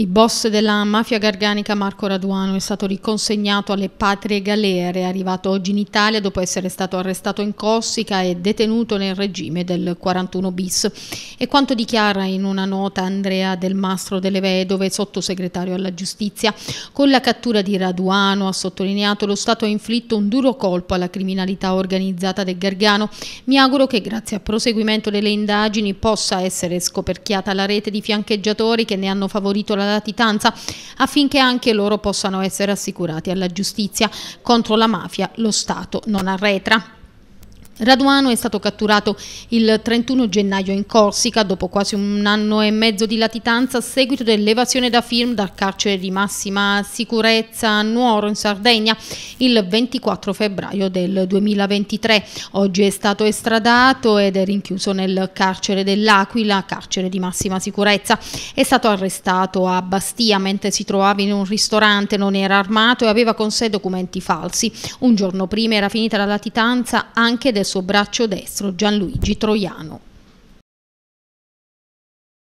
Il boss della mafia garganica Marco Raduano è stato riconsegnato alle patrie galere, è arrivato oggi in Italia dopo essere stato arrestato in Corsica e detenuto nel regime del 41 bis. E quanto dichiara in una nota Andrea Del Mastro delle Vedove, sottosegretario alla giustizia, con la cattura di Raduano, ha sottolineato, lo Stato ha inflitto un duro colpo alla criminalità organizzata del Gargano. Mi auguro che grazie al proseguimento delle indagini possa essere scoperchiata la rete di fiancheggiatori che ne hanno favorito la latitanza eh, affinché anche loro possano essere assicurati alla giustizia. Contro la mafia lo Stato non arretra. Raduano è stato catturato il 31 gennaio in Corsica dopo quasi un anno e mezzo di latitanza a seguito dell'evasione da firm dal carcere di massima sicurezza a Nuoro in Sardegna il 24 febbraio del 2023. Oggi è stato estradato ed è rinchiuso nel carcere dell'Aquila, carcere di massima sicurezza. È stato arrestato a Bastia mentre si trovava in un ristorante, non era armato e aveva con sé documenti falsi. Un giorno prima era finita la latitanza anche del suo braccio destro Gianluigi Troiano.